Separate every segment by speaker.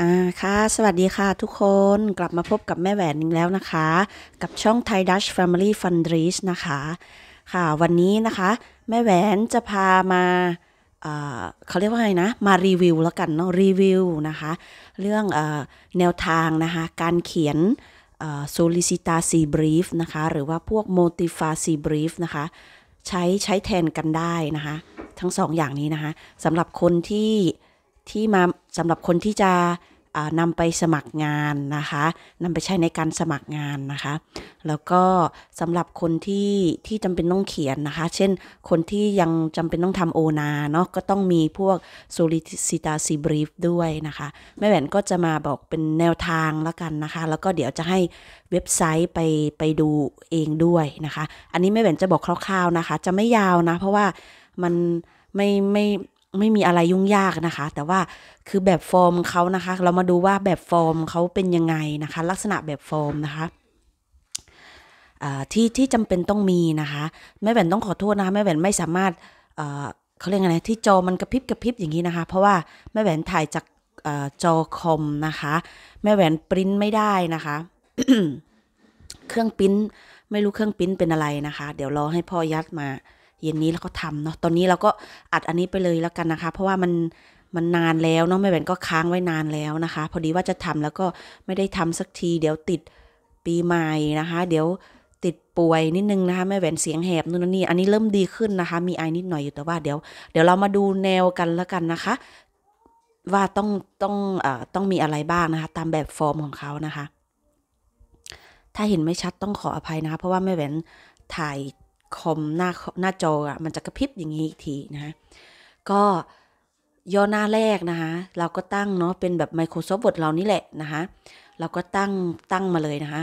Speaker 1: อ่าค่ะสวัสดีค่ะทุกคนกลับมาพบกับแม่แหวนอีกแล้วนะคะ กับช่อง Thai Dutch Family Fund r e s c นะคะค่ะวันนี้นะคะ แม่แหวนจะพามาเขาเรียกว่าไงนะ มารีวิวแล้วกันเนาะรีวิวนะคะ เรื่องอแนวทางนะคะ การเขียน solicita c brief นะคะ หรือว่าพวก motiva c brief นะคะใช้ใช้แทนกันได้นะคะ ทั้งสองอย่างนี้นะคะสำหรับคนที่ที่มาสำหรับคนที่จะนำไปสมัครงานนะคะนำไปใช้ในการสมัครงานนะคะ แล้วก็สำหรับคนที่ที่จำเป็นต้องเขียนนะคะ เช่นคนที่ยังจำเป็นต้องทำโอนาเนาะก็ต้องมีพวก Solicitacy Brief ด้วยนะคะแม่แหวนก็จะมาบอกเป็นแนวทางแล้วกันนะคะ แล้วก็เดี๋ยวจะให้เว็บไซต์ไปไปดูเองด้วยนะคะ อันนี้แม่แหวนจะบอกคร่าว ๆนะคะ จะไม่ยาวนะเพราะว่ามันไม่ไม่ไม่มีอะไรยุ่งยากนะคะ แต่ว่าคือแบบฟอร์มเขานะคะ เรามาดูว่าแบบฟอร์มเขาเป็นยังไงนะคะ ลักษณะแบบฟอร์มนะคะ ที่ที่จำเป็นต้องมีนะคะแม่แหวนต้องขอโทษนะคะแม่แหวนไม่สามารถเขาเรียกไงที่จอมันกระพริบกระพริบอย่างนี้นะคะ เพราะว่าแม่แหวนถ่ายจากจอคอมนะคะ แม่แหวนปริ้นไม่ได้นะคะ เครื่องปริ้นไม่รู้เครื่องปริ้นเป็นอะไรนะคะ เดี๋ยวรอให้พ่อยัดมาเย็นนี้ แล้วก็ทำเนาะ ตอนนี้เราก็อัดอันนี้ไปเลยแล้วกันนะคะ เพราะว่ามัน มันนานแล้วเนาะ แม่แบนก็ค้างไว้นานแล้วนะคะ พอดีว่าจะทำแล้วก็ ไม่ได้ทำสักที เดี๋ยวติดปีใหม่นะคะ เดี๋ยวติดป่วยนิดนึงนะคะ แม่แหวนเสียงแหบนู่นนี่ อันนี้เริ่มดีขึ้นนะคะ มีไอนิดหน่อยอยู่แต่ว่าเดี๋ยว เดี๋ยวเรามาดูแนวกันแล้วกันนะคะ ว่าต้องต้องเอ่อต้องมีอะไรบ้างนะคะตามแบบฟอร์มของเขานะคะ ถ้าเห็นไม่ชัดต้องขออภัยนะคะ เพราะว่าแม่แหวนถ่ายคอมหน้าหน้าจออะมันจะกระพริบ อย่างนี้อีกทีนะฮะก็ย่อหน้าแรกนะคะเรา ก็ตั้งเนาะเป็นแบบ Microsoft Word เรา นี่แหละ นะคะเราก็ ตั้ง ตั้งมา เลย นะคะ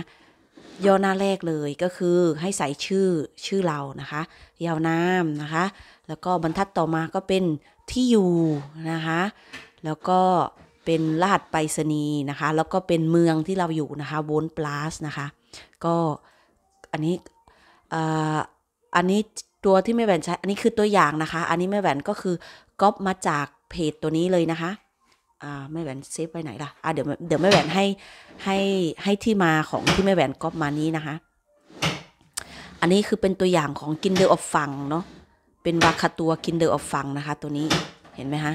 Speaker 1: ย่อหน้าแรกเลยก็คือให้ใส่ชื่อชื่อเรา นะคะ ยาวนามนะคะ แล้วก็บรรทัดต่อมาก็เป็นที่อยู่ นะคะแล้วก็เป็นรหัสไปรษณีย์นะคะแล้วก็เป็นเมืองที่เราอยู่นะคะโวนปลาสนะคะก็อันนี้อันนี้ตัวที่แม่แหวนใช้ อันนี้คือตัวอย่างนะคะ อันนี้แม่แหวนก็คือก๊อปมาจากเพจตัวนี้เลยนะคะ อ่าแม่แหวนเซฟไว้ไหนล่ะอ่าเดี๋ยวเดี๋ยวแม่แหวนให้ให้ให้ที่มาของที่แม่แหวนก๊อปมานี้นะคะ อันนี้คือเป็นตัวอย่างของกินเดอร์ออฟฟังเนาะ เป็นวาคาตัวกินเดอร์ออฟฟังนะคะตัวนี้ เห็นไหมคะ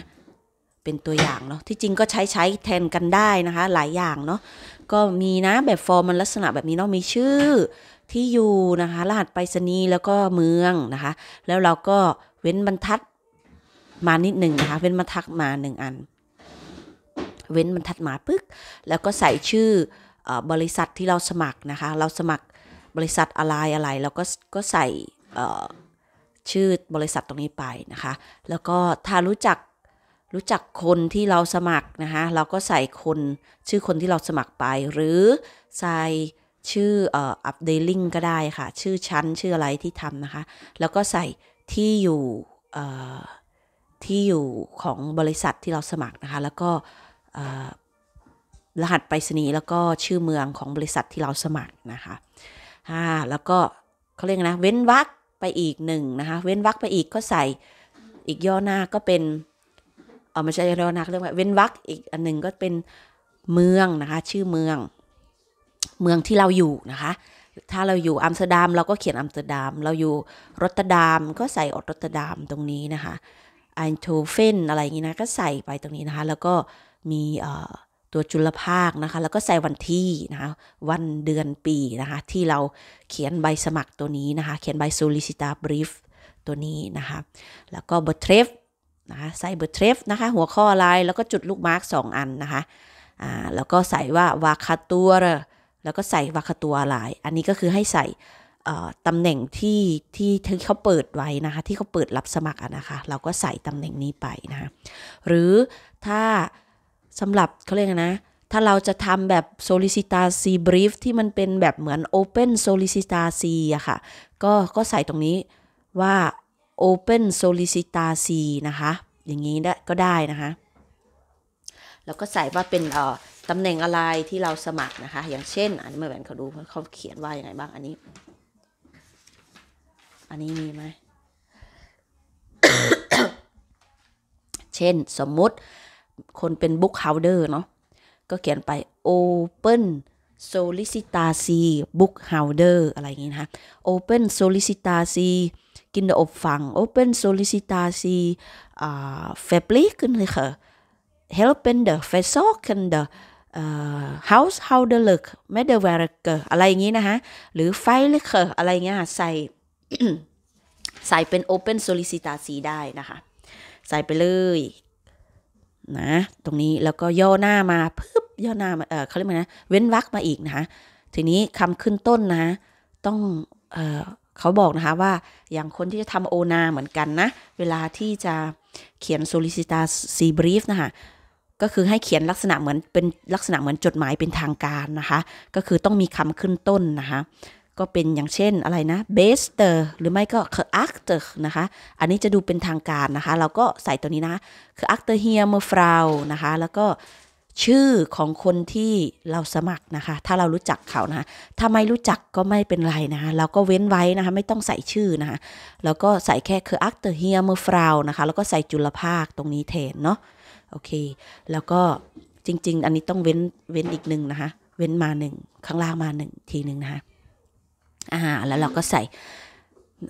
Speaker 1: เป็นตัวอย่างเนาะ ที่จริงก็ใช้ใช้แทนกันได้นะคะหลายอย่างเนาะ ก็มีนะแบบ ฟอร์มมันลักษณะแบบนี้เนาะมีชื่อที่อยู่นะคะรหัสไปรษณีย์แล้วก็เมืองนะคะแล้วเราก็เว้นบรรทัดมานิดหนึ่งนะคะเว้นบรรทัดมาหนึ่งอันเว้นบรรทัดมาปึ๊กแล้วก็ใส่ชื่อบริษัทที่เราสมัครนะคะเราสมัครบริษัทอะไรอะไรเราก็ก็ใส่ชื่อบริษัทตรงนี้ไปนะคะแล้วก็ถ้ารู้จักรู้จักคนที่เราสมัครนะคะเราก็ใส่คนชื่อคนที่เราสมัครไป หรือใส่ชื่ออัปเดตลิงก็ได้ค่ะ ชื่อชั้นชื่ออะไรที่ทำนะคะ แล้วก็ใส่ที่อยู่ที่อยู่ของบริษัทที่เราสมัครนะคะ แล้วก็รหัสไปรษณีย์แล้วก็ชื่อเมืองของบริษัทที่เราสมัครนะคะฮ่าแล้วก็เขาเรียกนะเว้นวรรคไปอีกหนึ่งนะคะเว้นวรรคไปอีกก็ใส่อีกย่อหน้าก็เป็นเออไม่ใช่ย่อหน้าเรียกว่าเว้นวรรคอีกอันหนึ่งก็เป็นเมืองนะคะชื่อเมืองเมืองที่เราอยู่นะคะ ถ้าเราอยู่อัมสเตอร์ดัมเราก็เขียนอัมสเตอร์ดัม เราอยู่รอตเตอร์ดัมก็ใส่ออรอตเตอร์ดัมตรงนี้นะคะันโทเฟนอะไรอย่างนี้นะก็ใส่ไปตรงนี้นะคะ แล้วก็มีตัวจุลภาคนะคะ แล้วก็ใส่วันที่นะคะวันเดือนปีนะคะที่เราเขียนใบสมัครตัวนี้นะคะ เขียนใบ s o l i c i t าบ brief ตัวนี้นะคะ แล้วก็ b e t r e f นะคะใส่ b e t r e f นะคะหัวข้ออะไร แล้วก็จุดลูกมาร์ก2อันนะคะอ่าแล้วก็ใส่ว่าวาคาตัวรแล้วก็ใส่วัคตัวหลายอันนี้ก็คือให้ใส่ตำแหน่งที่ที่เขาเปิดไว้นะคะ ที่เขาเปิดรับสมัครนะคะเราก็ใส่ตำแหน่งนี้ไปนะคะ หรือถ้าสำหรับเขาเรียกนะ ถ้าเราจะทำแบบ solicitacy brief ที่มันเป็นแบบเหมือน open solicitacy อะค่ะก็ก็ใส่ตรงนี้ว่า open solicitacy นะคะ อย่างนี้ก็ได้นะคะแล้วก็ใส่ว่าเป็นตำแหน่งอะไรที่เราสมัครนะคะ อย่างเช่นอันนี้มาแหวนเขาดูเขาเขียนว่าอย่างไรบ้างอันนี้ อันนี้มีไหม เช่นสมมุติคนเป็นบุ๊กเฮาเดอร์เนาะก็เขียนไป Open Solicitacy Book Holder อะไรอย่างงี้นะคะ Open Solicitacy กินเดอบฟัง Open Solicitacy เฟ b ล i c ขึ้นเลยค่ะ helping the f a s o k and the householder ไม e the w e r k e r อะไรอย่างนี้นะคะหรือ f i l e r อะไรเงี้ยใส่ ใส่เป็น open solicitation ได้นะคะ ใส่ไปเลย นะ ตรงนี้แล้วก็ย่อหน้ามาปึ๊บย่อหน้ามาเออเขาเรียกว่านะเว้นวรรคมาอีกนะคะทีนี้คำขึ้นต้นนะต้อง เออเขาบอกนะคะว่าอย่างคนที่จะทำโอนา เหมือนกันนะ เวลาที่จะเขียน solicitation brief นะคะก็คือให้เขียนลักษณะเหมือนเป็นลักษณะเหมือนจดหมายเป็นทางการนะคะ ก็คือต้องมีคำขึ้นต้นนะคะ ก็เป็นอย่างเช่นอะไรนะเบสเตอร์หรือไม่ก็คืออักเตอร์นะคะอันนี้จะดูเป็นทางการนะคะ เราก็ใส่ตัวนี้นะคืออักเตอร์เฮียเมอร์ฟราวนะคะแล้วก็ชื่อของคนที่เราสมัครนะคะ ถ้าเรารู้จักเขานะะถ้าไม่รู้จักก็ไม่เป็นไรนะคะ เราก็เว้นไว้นะคะ ไม่ต้องใส่ชื่อนะคะ แล้วก็ใส่แค่คืออักเตอร์เฮียเมอร์ฟราวนะคะแล้วก็ใส่จุลภาคตรงนี้แทนเนาะโอเค แล้วก็จริงๆ อันนี้ต้องเว้นเว้นอีกหนึ่งนะคะ เว้นมาหนึ่งข้างล่างมาหนึ่งทีหนึ่งนะคะอ่าแล้วเราก็ใส่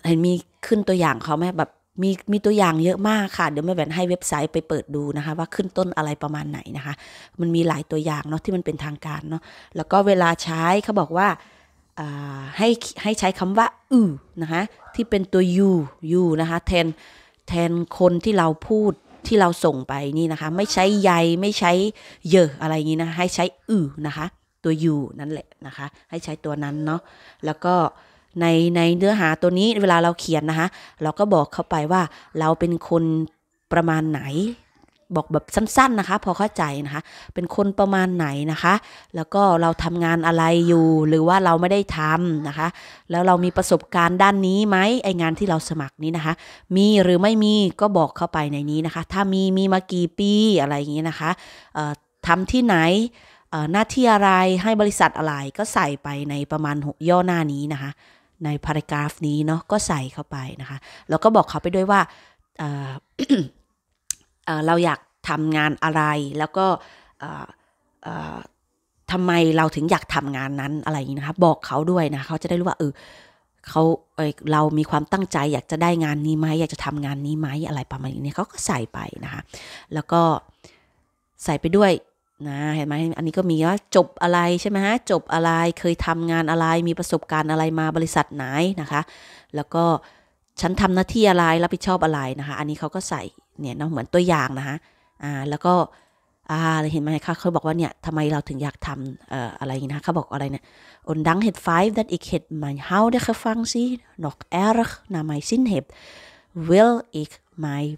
Speaker 1: เห็นมีขึ้นตัวอย่างเขาไหมแบบมีมีตัวอย่างเยอะมากค่ะเดี๋ยวแม่แบนให้เว็บไซต์ไปเปิดดูนะคะว่าขึ้นต้นอะไรประมาณไหนนะคะมันมีหลายตัวอย่างเนาะที่มันเป็นทางการเนาะแล้วก็เวลาใช้เขาบอกว่า ให้ให้ใช้คำว่าอือนะคะที่เป็นตัว you you นะคะแทนแทนคนที่เราพูดที่เราส่งไปนี่นะคะไม่ใช้ใยไม่ใช้เยอะอะไรอย่างนี้นะให้ใช้อืนะคะตัวยูนั่นแหละนะคะให้ใช้ตัวนั้นเนาะแล้วก็ในในเนื้อหาตัวนี้เวลาเราเขียนนะคะ เราก็บอกเข้าไปว่าเราเป็นคนประมาณไหนบอกแบบสั้นๆนะคะ พอเข้าใจนะคะเป็นคนประมาณไหนนะคะ แล้วก็เราทำงานอะไรอยู่หรือว่าเราไม่ได้ทำนะคะ แล้วเรามีประสบการณ์ด้านนี้ไหมไองานที่เราสมัครนี้นะคะ มีหรือไม่มีก็บอกเข้าไปในนี้นะคะ ถ้ามีมีมากี่ปีอะไรอย่างนี้นะคะทำที่ไหนหน้าที่อะไรให้บริษัทอะไรก็ใส่ไปในประมาณย่อหน้านี้นะคะ ในพารากราฟนี้เนาะก็ใส่เข้าไปนะคะ แล้วก็บอกเขาไปด้วยว่าเราอยากทำงานอะไรแล้วก็ทำไมเราถึงอยากทำงานนั้นอะไรอย่างนี้นะคะบอกเขาด้วยนะเขาจะได้รู้ว่าเออเขาเเรา มีความตั้งใจ อยากจะได้งานนี้ไหมอยากจะทำงานนี้ไหมอะไรประมาณนี้เขาก็ใส่ไปนะคะแล้วก็ใส่ไปด้วยนะเห็นไหมอันนี้ก็มีว่าจบอะไรใช่ไหมฮะจบอะไรเคยทำงานอะไรมีประสบการณ์อะไรมาบริษัทไหนนะคะ แล้วก็ฉันทำหน้าที่อะไรรับผิดชอบอะไรนะคะอันนี้เขาก็ใส่เนี่ยเนาะเหมือนตัวอย่างนะคะอ่าแล้วก็ อ่าเห็นไหมคะเขาบอกว่าเนี่ยทำไมเราถึงอยากทำเอ่ออะไรนะเขาบอกอะไรเนี่ยอนดังเห h e ไฟ e i t dat ik het mijn เ u i d i g e ฟังซีนอกเอร์กนามัยสินเห n heb will ik m i j ิ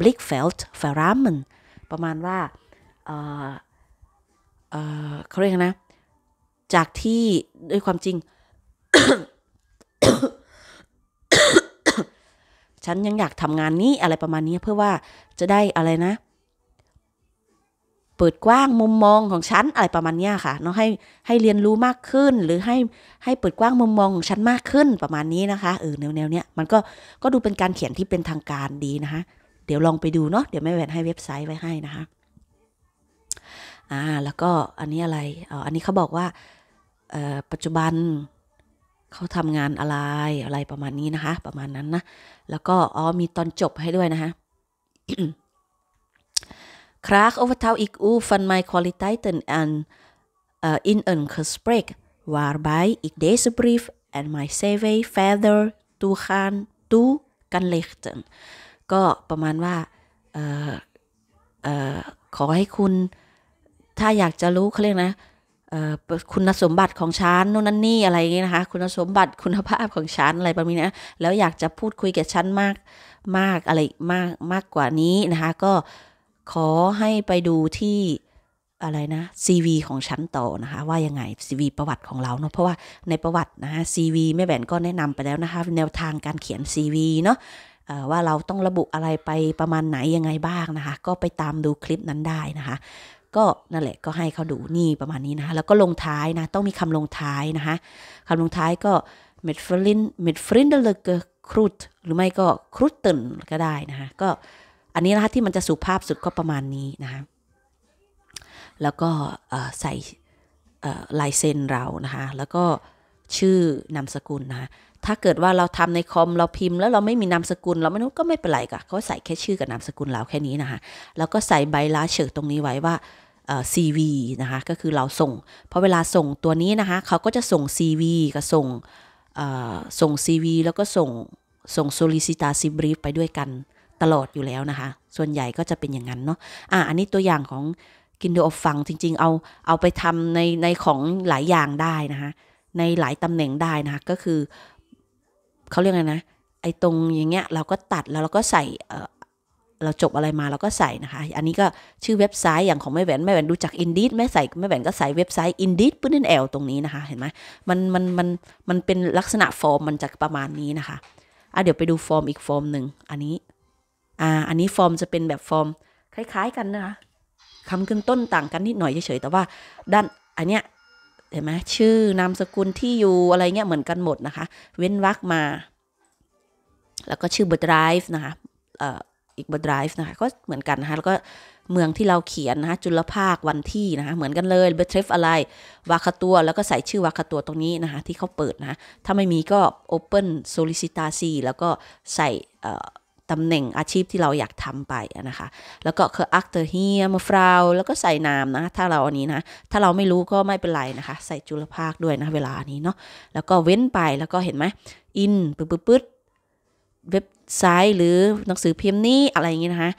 Speaker 1: b l i k v e l า v e r r u i ประมาณว่า เอ่อ เอ่อเขาเรียกนะ จากที่ด้วยความจริงฉันยังอยากทำงานนี้อะไรประมาณนี้เพื่อว่าจะได้อะไรนะเปิดกว้างมุมมองของฉัน อะไรประมาณนี้ค่ะเนาะให้ให้เรียนรู้มากขึ้นหรือให้ให้เปิดกว้างมุมมองของฉันมากขึ้นประมาณนี้นะคะเออแนวแนวเนี้ยมันก็ก็ดูเป็นการเขียนที่เป็นทางการดีนะคะเดี๋ยวลองไปดูเนาะเดี๋ยวแม่แหวนให้เว็บไซต์ไว้ให้นะคะอ่าแล้วก็อันนี้อะไรอ๋ออันนี้เขาบอกว่าปัจจุบันเขาทำงานอะไร อะไรประมาณนี้นะคะ ประมาณนั้นนะ แล้วก็อ๋อมีตอนจบให้ด้วยนะคะคราคโอเวอร์เทาอีกอูฟันไมค์คอลิตายเตนแอนอินเอ็นคัสเปรกวาร์บายอีกเดสบรีฟแอนด์ไมค์เซเว่เฟเธอร์ตูคานตูกันเล็กเตนก็ประมาณว่าขอให้คุณ ถ้าอยากจะรู้เขาเรียกนะคุณสมบัติของฉันน่นนั่นนี่อะไรอย่างเงี้ยนะคะคุณสมบัติคุณภาพของฉัน อะไรประมาณนี้แล้วอยากจะพูดคุยกับฉันมากมาก อะไรมากมากกว่านี้นะคะก็ขอให้ไปดูที่อะไรนะ CV ของฉันต่อนะคะว่ายังไง CV ประวัติของเราเนาะเพราะว่าในประวัตินะคะ CV แม่แบนก็แนะนำไปแล้วนะคะแนวทางการเขียน CV เนาะว่าเราต้องระบุอะไรไปประมาณไหนยังไงบ้างนะคะก็ไปตามดูคลิปนั้นได้นะคะก็นั่นแหละก็ให้เขาดูนี่ประมาณนี้นะคะแล้วก็ลงท้ายนะต้องมีคำลงท้ายนะคะคำลงท้ายก็ m i t f r i n d met f r i n d e n l e k e k r u t หรือไม่ก็ k r u t e n ก็ได้นะคะก็อันนี้นะคะที่มันจะสุภาพสุดก็ประมาณนี้นะคะแล้วก็ใส่ลายเซ็นเรานะคะแล้วก็ ชื่อนามสกุลนะคะถ้าเกิดว่าเราทำในคอมเราพิมพ์แล้วเราไม่มีนามสกุลเราไม่รู้ก็ไม่เป็นไรค่ะเขาใส่แค่ชื่อกับนามสกุลเราแค่นี้นะคะแล้วก็ใส่ใบลาเชิกตรงนี้ไว้ว่า CV นะคะก็คือเราส่งพอเวลาส่งตัวนี้นะคะเขาก็จะส่ง CV กับส่งส่ง CV แล้วก็ส่งส่ง solicitation brief ไปด้วยกันตลอดอยู่แล้วนะคะ ส่วนใหญ่ก็จะเป็นอย่างนั้นเนาะอ่ะอันนี้ตัวอย่างของกินโดอบฟังจริงๆเอาเอาไปทำในในของหลายอย่างได้นะคะ ในหลายตำแหน่งได้นะคะ ก็คือเขาเรียกไงนะ ไอ้ตรงอย่างเงี้ย เราก็ตัดแล้วเราก็ใส่เราจบอะไรมาเราก็ใส่นะคะ อันนี้ก็ชื่อเว็บไซต์อย่างของแม่แหวนแม่แหวนดูจากอินดีสแม่ใส่แม่แหวนก็ใส่เว็บไซต์อินดีสปื้นแอลตรงนี้นะคะเห็นไหมมันมันมันมันเป็นลักษณะฟอร์มมันจะประมาณนี้นะคะอ่ะเดี๋ยวไปดูฟอร์มอีกฟอร์มหนึ่งอันนี้ อ่าอันนี้ฟอร์มจะเป็นแบบฟอร์ม คล้ายๆกันนะคะคำขึ้นต้นต่างกันนิดหน่อยเฉยๆแต่ว่าด้านอันเนี้ยเห็นไหมชื่อนามสกุลที่อยู่อะไรเงี้ยเหมือนกันหมดนะคะ เว้นวรรคมา แล้วก็ชื่อเบอรไดรฟ์นะคะอีกบดรฟ์นะคะก็เหมือนกันนะคะแล้วก็เมืองที่เราเขียนนะคะจุลภาควันที่นะคะเหมือนกันเลยเบทเทฟอะไรวาคาตัว แล้วก็ใส่ชื่อวาคาตัวตรงนี้นะคะที่เขาเปิดนะะถ้าไม่มีก็ Open Solicitacy แล้วก็ใส่ตำแหน่งอาชีพที่เราอยากทำไปนะคะแล้วก็คือัเตอร์เฮียมาฟราวแล้วก็ใส่นามนะถ้าเราอันนี้นะถ้าเราไม่รู้ก็ไม่เป็นไรนะคะใส่จุลภาคด้วยนะเวลานี้เนาะแล้วก็เว้นไปแล้วก็เห็นไหมินปึ๊บปึ๊บเว็บไซต์หรือหนังสือพิมพ์นี้อะไรอย่างงี้นะคะ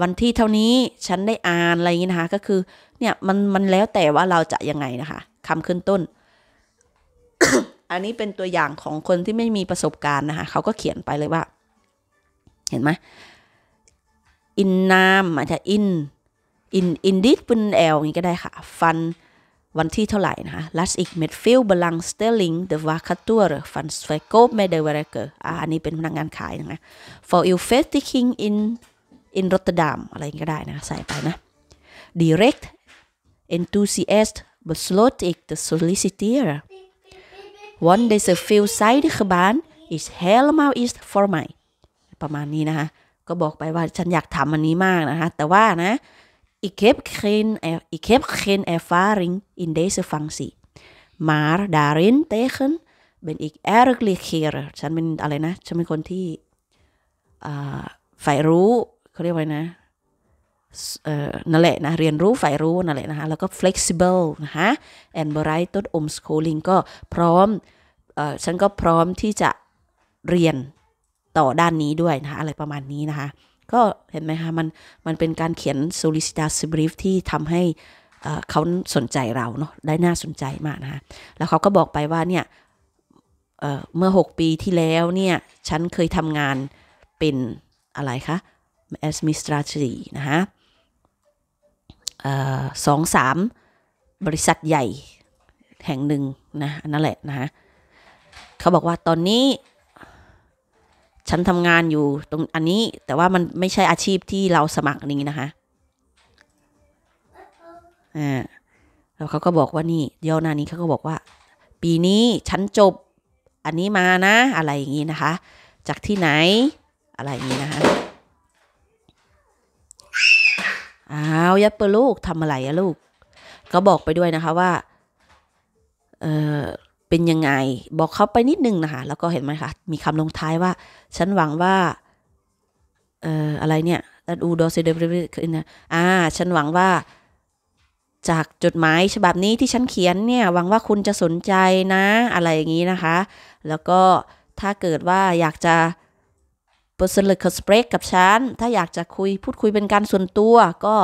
Speaker 1: วันที่เท่านี้ฉันได้อ่านอะไรอย่างงี้นะคะก็คือเนี่ยมันมันแล้วแต่ว่าเราจะยังไงนะคะคำขึ้นต้น อันนี้เป็นตัวอย่างของคนที่ไม่มีประสบการณ์นะคะเขาก็เขียนไปเลยว่าเห็นไหมอินนามอาจจะอินอินอินดิสเป็นแอลอย่างนี้ก็ได้ค่ะฟันวันที่เท่าไหร่นะคะ Las ik met veel belangstelling de vacature van verkoopmedewerker อ่าอันนี้เป็นพนักงานขายนะคะ for il vestiging in in Rotterdam อะไรก็ได้นะ ใส่ไปนะ direct enthusiast besloot ik te solliciteren want deze veelzijdige baan is helemaal iets for mij ประมาณนี้นะคะก็บอกไปว่าฉันอยากทำอันนี้มากนะคะแต่ว่านะ Ik heb geen, ik heb geen ervaring in deze functie. Maar d a a r i n t e g e n ben ik erg leergerig. ฉันเป็นอะไรนะฉันเป็นคนที่ฝ่ายรู้เขาเรียกว่านะนั่นแหละนะเรียนรู้ฝ่ายรู้นั่นแหละนะคะแล้วก็ flexible นะคะ and bright ต้น m ม schooling ก็พร้อมฉันก็พร้อมที่จะเรียนต่อด้านนี้ด้วยนะคะอะไรประมาณนี้นะคะก็เห็นไหมคะมันมันเป็นการเขียน solicitas brief ที่ทำให้เขาสนใจเราเนาะได้น่าสนใจมากนะคะแล้วเขาก็บอกไปว่าเนี่ยเเมื่อ 6 ปีที่แล้วเนี่ย ฉันเคยทำงานเป็นอะไรคะ administrative นะคะสองสามบริษัทใหญ่ แห่งหนึ่งนะนั่นแหละนะคะเขาบอกว่าตอนนี้ฉันทำงานอยู่ตรงอันนี้แต่ว่ามันไม่ใช่อาชีพที่เราสมัครนี้นะคะอ่าแล้วเขาก็บอกว่านี่เดี๋ยวนานี้เขาก็บอกว่า ปีนี้ฉันจบอันนี้มานะอะไรอย่างนี้นะคะ จากที่ไหนอะไรอย่างนี้นะคะอ้าวยับเปอร์ลูกทำอะไรอะลูก ก็บอกไปด้วยนะคะว่าเออเป็นยังไง บอกเขาไปนิดนึงนะคะแล้วก็เห็นไหมคะ มีคำลงท้ายว่าฉันหวังว่าเอ่ออะไรเนี่ยอูดอเซเดบริคนะอ่าฉันหวังว่าจากจดหมายฉบับนี้ที่ฉันเขียนเนี่ยหวังว่าคุณจะสนใจนะอะไรอย่างนี้นะคะ แล้วก็ถ้าเกิดว่าอยากจะเปอร์เซนต์คสเปรกกับฉันถ้าอยากจะคุยพูดคุยเป็นการส่วนตัวก็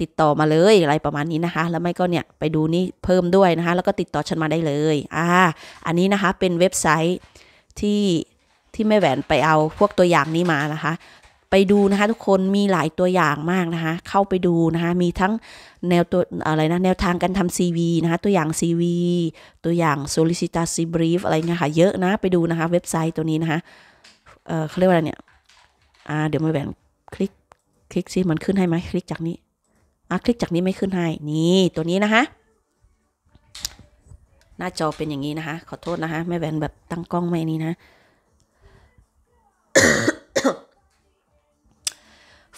Speaker 1: ติดต่อมาเลยอะไรประมาณนี้นะคะ แล้วไม่ก็เนี่ยไปดูนี่เพิ่มด้วยนะคะ แล้วก็ติดต่อฉันมาได้เลย อ่า อันนี้นะคะเป็นเว็บไซต์ที่ที่แม่แหวนไปเอาพวกตัวอย่างนี้มานะคะ ไปดูนะคะทุกคนมีหลายตัวอย่างมากนะคะ เข้าไปดูนะคะมีทั้งแนวตัวอะไรนะแนวทางการทำ CV นะคะตัวอย่าง CV ตัวอย่าง solicitation brief อะไรเงี้ยค่ะเยอะนะไปดูนะคะเว็บไซต์ตัวนี้นะคะ เออเขาเรียกว่าอะไรเนี่ย อ่าเดี๋ยวแม่แหวนคลิกคลิกซิมันขึ้นให้ไหมคลิกจากนี้อะคลิกจากนี้ ไม่ ขึ้นให้ นี่ตัวนี้นะคะ หน้าจอเป็นอย่างนี้ นะคะ ขอโทษ นะคะแม่แหวนแบบตั้งกล้องไม่นี้ นะ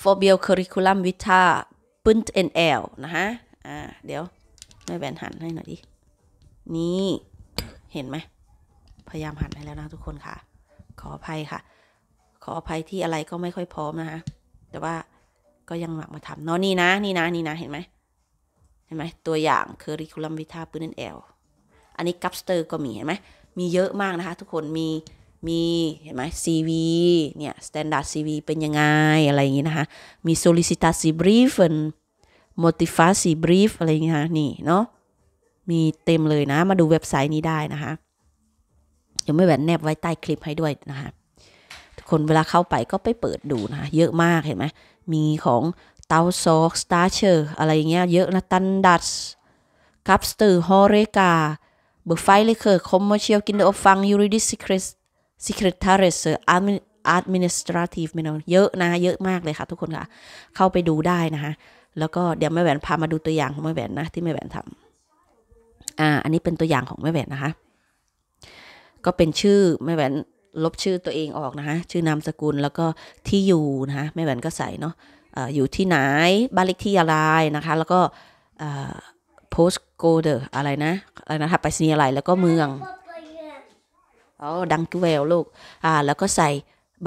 Speaker 1: for b i l curriculum vita p u n t nl นะคะอ่า เดี๋ยวแม่แหวนหัน ให้ หน่อย ดิ นี่เห็นไหม พยายามหันให้แล้วนะทุกคน ค่ะ ขออภัยค่ะ ขออภัยที่อะไรก็ไม่ค่อยพร้อมนะคะแต่ว่าก็ยังมักมาทำเนาะนี่นะนี่นะนี่นะเห็นไหมเห็นไหมตัวอย่างคือริคูลัมวิทาปืนนแอลอันนี้กัปสเตอร์ก็มี เห็นไหมมีเยอะมากนะคะทุกคนมีมีเห็นไหมซีวีเนี่ยสแตนดาร์ดซีวีเป็นยังไง อะไรอย่างงี้นะคะ มี solicitasi brief m o t i v a า i brief อะไรอย่างงี้นะนี่เนาะมีเต็มเลยนะมาดูเว็บไซต์นี้ได้นะคะเดี๋ยวไม่แหวนแนบไว้ใต้คลิปให้ด้วยนะคะคนเวลาเข้าไปก็ไปเปิดดูนะ เยอะมากเห็นไหมมีของเตาซอกสตาร์เชอร์อะไรเงี้ยเยอะนะตันดัสคัพสเตอร์ฮอเรกาเบอร์ไฟเลเคอร์คอมเมอร์เชียลกินเดอร์ฟังยูริดิสซิคริสซิคริทาเรสอาร์มิอาร์ตมินิสตราทีฟเมนเยอะนะเยอะมากเลยค่ะทุกคนค่ะเข้าไปดูได้นะคะแล้วก็เดี๋ยวแม่แหวนพามาดูตัวอย่างของแม่แหวนนะที่แม่แหวนทำอ่าอันนี้เป็นตัวอย่างของแม่แหวนนะคะก็เป็นชื่อแม่แหวนลบชื่อตัวเองออกนะคะชื่อนามสกุลแล้วก็ที่อยู่นะคะแม่แหวนก็ใส่เนาะอยู่ที่ไหนบ้านเลขที่อะไรนะคะ แล้วก็ post code อะไรนะอะไรนะคะไปสนีอะไรแล้วก็เมืองอ๋อดังกิเวลลูกอ่าแล้วก็ใส่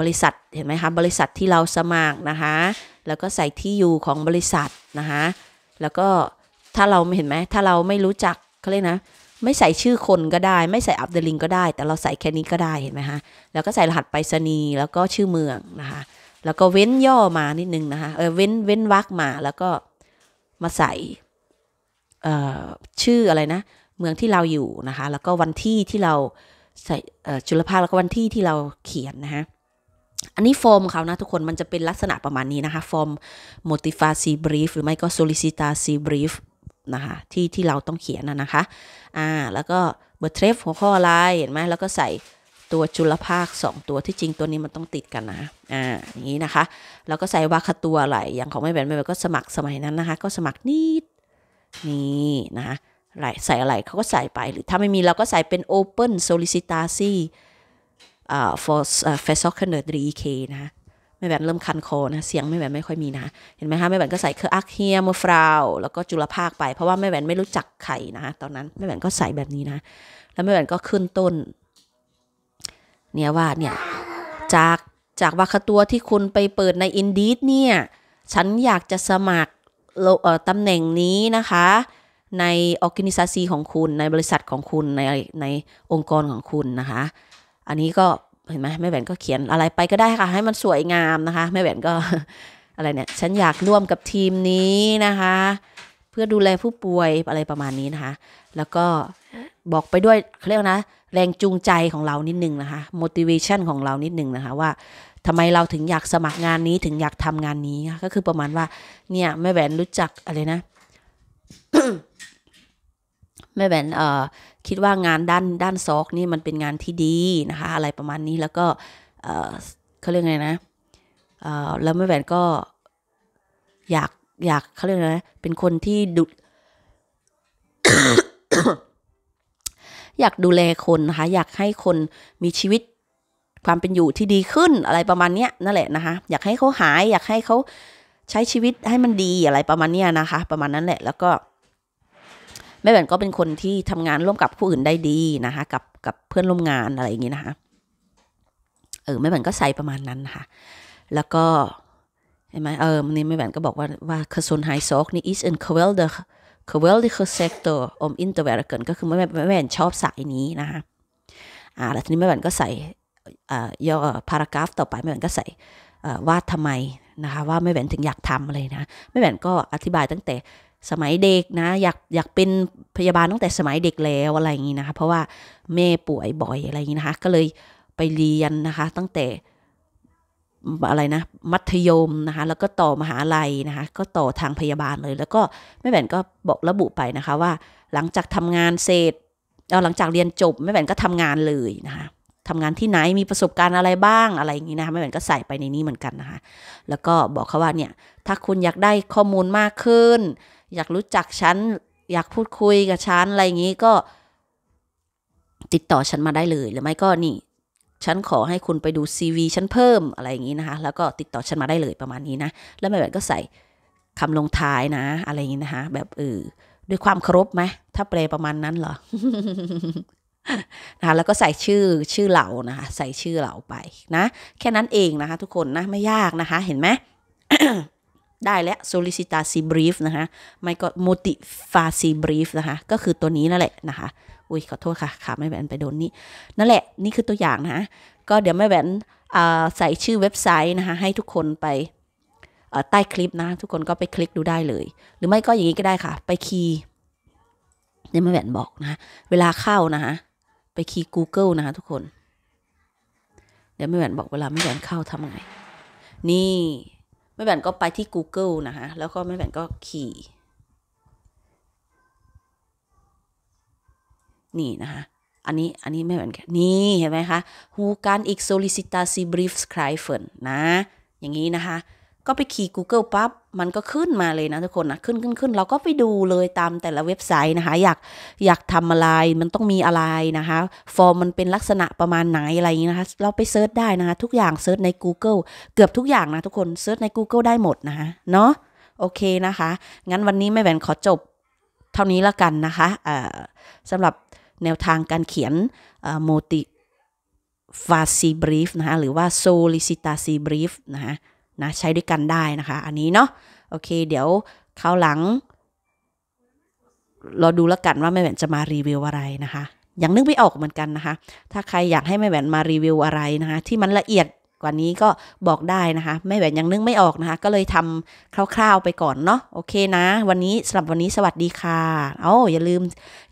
Speaker 1: บริษัทเห็นไหมคะบริษัทที่เราสมัครนะคะแล้วก็ใส่ที่อยู่ของบริษัทนะคะแล้วก็ถ้าเราไม่เห็นไหมถ้าเราไม่รู้จักเขาเรียกนะไม่ใส่ชื่อคนก็ได้ ไม่ใส่อับเดลิงก็ได้ แต่เราใส่แค่นี้ก็ได้เห็นไหมคะแล้วก็ใส่รหัสไปรษณีย์แล้วก็ชื่อเมืองนะคะแล้วก็เว้นย่อมานิดนึงนะคะเออเว้นเว้นวักมาแล้วก็มาใส่ชื่ออะไรนะเมืองที่เราอยู่นะคะแล้วก็วันที่ที่เราใส่จุลภาคแล้วก็วันที่ที่เราเขียนนะคะอันนี้ฟอร์มเขานะทุกคนมันจะเป็นลักษณะประมาณนี้นะคะฟอร์ม motivacy brief หรือไม่ก็ solicitacy brief นะคะที่ที่เราต้องเขียนนะคะ อ่า แล้วก็เบอร์เทรฟหัวข้ออะไร เห็นไหม แล้วก็ใส่ตัวจุลภาค 2 ตัวที่จริงตัวนี้มันต้องติดกันนะ อ่า อย่างนี้นะคะ แล้วก็ใส่วาคตัวอะไรอย่างของไม่แบนไม่แบนก็สมัครสมัยนั้นนะคะก็สมัครนิดนี่นะคะใส่อะไรเขาก็ใส่ไปหรือถ้าไม่มีเราก็ใส่เป็น open solicitacy uh, for uh, f e c e l a e n d e r d k นะคะแม่แบบเริ่มคันคอนะเสียงแม่แบบไม่ค่อยมีนะ เห็นไหมคะแม่แบบก็ใส่เคอร์อักเฮียมฟราวแล้วก็จุลภาคไปเพราะว่าแม่แบบไม่รู้จักไข่นะคะตอนนั้นแม่แบบก็ใส่แบบนี้นะ แล้วแม่แบบก็ขึ้นต้น เนี่ยว่าเนี่ย จากจากวาคตัวที่คุณไปเปิดในอินดีสเนี่ยฉันอยากจะสมัครตำแหน่งนี้นะคะ ในองค์กรซีของคุณในบริษัทของคุณ ในในองค์กรของคุณนะคะ อันนี้ก็เห็นไหมแม่แหวนก็เขียนอะไรไปก็ได้ค่ะ ให้มันสวยงามนะคะแม่แหวนก็ อะไรเนี่ยฉันอยากร่วมกับทีมนี้นะคะ เพื่อดูแลผู้ป่วยอะไรประมาณนี้นะคะ แล้วก็บอกไปด้วยเขาเรียกนะแรงจูงใจของเรานิดนึงนะคะ motivation ของเรานิดนึงนะคะ ว่าทำไมเราถึงอยากสมัครงานนี้ถึงอยากทำงานนี้ก็คือประมาณว่า เนี่ยแม่แหวนรู้จักอะไรนะแม่แหวนเอ่อคิดว่างานด้านด้านซอกนี่มันเป็นงานที่ดีนะคะอะไรประมาณนี้แล้วก็เขาเรียกไงนะแล้วแม่แหวนก็ อยากอยากเขาเรียกนะเป็นคนที่ดุอยากดูแลคนนะคะอยากให้คนมีชีวิตความเป็นอยู่ที่ดีขึ้นอะไรประมาณเนี้ยนั่นแหละนะคะอยากให้เขาหาย อยากให้เขาใช้ชีวิตให้มันดีอะไรประมาณเนี้ยนะคะประมาณนั้นแหละแล้วก็แม่แบนก็เป็นคนที่ทำงานร่วมกับผู้อื่นได้ดีนะคะกับกับเพื่อนร่วมงานอะไรอย่างงี้นะคะเออแม่แบนก็ใส่ประมาณนั้นนะคะแล้วก็เห็นไหมเออนี่แม่แบนก็บอกว่าว่าคุนไฮซอกนี่ is in c e v e l h e r k e w e l d e r sector o f i n t e r w e r k e n ก็คือแม่แม่แบนชอบสายนี้นะคะอ่าแล้วทีนี้แม่แบนก็ใส่อ่าย่อพารากราฟต่อไปแม่แบนก็ใส่ว่าทำไมนะคะว่าแม่แบนถึงอยากทำอะไรนะแม่แบนก็อธิบายตั้งแต่สมัยเด็กนะอยากอยากเป็นพยาบาลตั้งแต่สมัยเด็กแล้วอะไรอย่างนี้นะคะเพราะว่าแม่ป่วยบ่อยอะไรอย่างนี้นะคะก็เลยไปเรียนนะคะตั้งแต่อะไรนะ มัธยมนะคะแล้วก็ต่อมหาลัยนะคะก็ต่อทางพยาบาลเลย แล้วก็แม่แหวนก็บอกระบุไปนะคะว่า หลังจากทำงานเสร็จเอาหลังจากเรียนจบแม่แหวนก็ทำงานเลยนะคะทำงานที่ไหนมีประสบการณ์อะไรบ้างอะไรอย่างนี้นะคะแม่แหวนก็ใส่ไปในนี้เหมือนกันนะคะแล้วก็บอกเขาว่าเนี่ยถ้าคุณอยากได้ข้อมูลมากขึ้นอยากรู้จักฉัน อยากพูดคุยกับฉันอะไรอย่างนี้ก็ ติดต่อฉันมาได้เลย หรือไม่ก็นี่ ฉันขอให้คุณไปดู CV ฉันเพิ่มอะไรอย่างนี้นะคะแล้วก็ติดต่อฉันมาได้เลยประมาณนี้นะ แล้วแม่แบบก็ใส่คำลงท้ายนะ อะไรอย่างนี้นะคะแบบเออด้วยความเคารพไหมถ้าเปรประมาณนั้นเหรอนะคะแล้วก็ใส่ชื่อชื่อเหล่านะคะใส่ชื่อเหล่าไปนะแค่นั้นเองนะคะ ทุกคนนะไม่ยากนะคะ เห็นไหมได้และ s o l i c i t a s i brief นะคะไม่ก็ m o t i v a s i brief นะคะก็คือตัวนี้ นั่นแหละนะคะ อุ้ยขอโทษค่ะขาไม่แบนไปโดนนี้ นั่นแหละ นี่คือตัวอย่างนะ ก็เดี๋ยวไม่แบนใส่ชื่อเว็บไซต์นะคะให้ทุกคนไปใต้คลิปนะทุกคนก็ไปคลิกดูได้เลย หรือไม่ก็อย่างนี้ก็ได้ค่ะ ไปคีย์เนี๋ยไม่แบนบอกนะ เวลาเข้านะคะไปคีย์ Google นะคะทุกคน เดี๋ยวไม่แบนบอกเวลาไม่แบนเข้าทำไง นี่ม่แบนก็ไปที่ Google นะคะแล้วก็แม่แบนก็ขี่นี่ นะคะอันนี้ อันนี้ไม่เหมือนกันนี่ เห็นไหมคะ Who can ีก solicitacy briefs s c h r e i b e นะ อย่างนี้นะคะก็ไปคีย์ Google ปั๊บมันก็ขึ้นมาเลยนะทุกคนนะ ขึ้นขึ้นขึ้น เราก็ไปดูเลยตามแต่ละเว็บไซต์นะคะอยากอยากทำอะไร มันต้องมีอะไรนะคะ ฟอร์มมันเป็นลักษณะประมาณไหนอะไรอย่างนี้นะคะ เราไปเซิร์ชได้นะคะทุกอย่างเซิร์ชใน Google เกือบทุกอย่างนะ ทุกคนเซิร์ชใน Google ได้หมดนะคะเนาะโอเคนะคะ งั้นวันนี้แม่แหวนขอจบเท่านี้ละกันนะคะสำหรับแนวทางการเขียนโมติฟาซีบรีฟนะคะหรือว่า โซลิซิตาซีบรีฟนะคะนะใช้ด้วยกันได้นะคะอันนี้เนาะ โอเคเดี๋ยวคราวหลัง เราดูแล้วกันว่าแม่แหวนจะมารีวิวอะไรนะคะยังนึกไม่ออกเหมือนกันนะคะ ถ้าใครอยากให้แม่แหวนมารีวิวอะไร นะคะที่มันละเอียดกว่านี้ก็บอกได้นะคะแม่แหวนยังนึกไม่ออกนะคะก็เลยทำคร่าวๆไปก่อนเนาะโอเคนะวันนี้สำหรับวันนี้สวัสดีค่ะอ้ออย่าลืม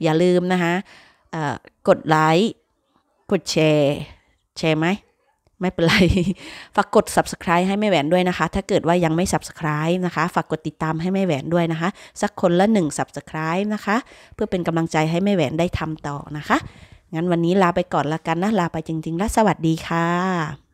Speaker 1: อย่าลืมนะคะกดไลค์กดแชร์แชร์ไหมไม่เป็นไร ฝากกด subscribe ให้แม่แหวนด้วยนะคะ ถ้าเกิดว่ายังไม่ subscribe นะคะ ฝากกดติดตามให้แม่แหวนด้วยนะคะ สักคนละหนึ่ง subscribe นะคะ เพื่อเป็นกำลังใจให้แม่แหวนได้ทำต่อนะคะ งั้นวันนี้ลาไปก่อนละกันนะ ลาไปจริง ๆ และสวัสดีค่ะ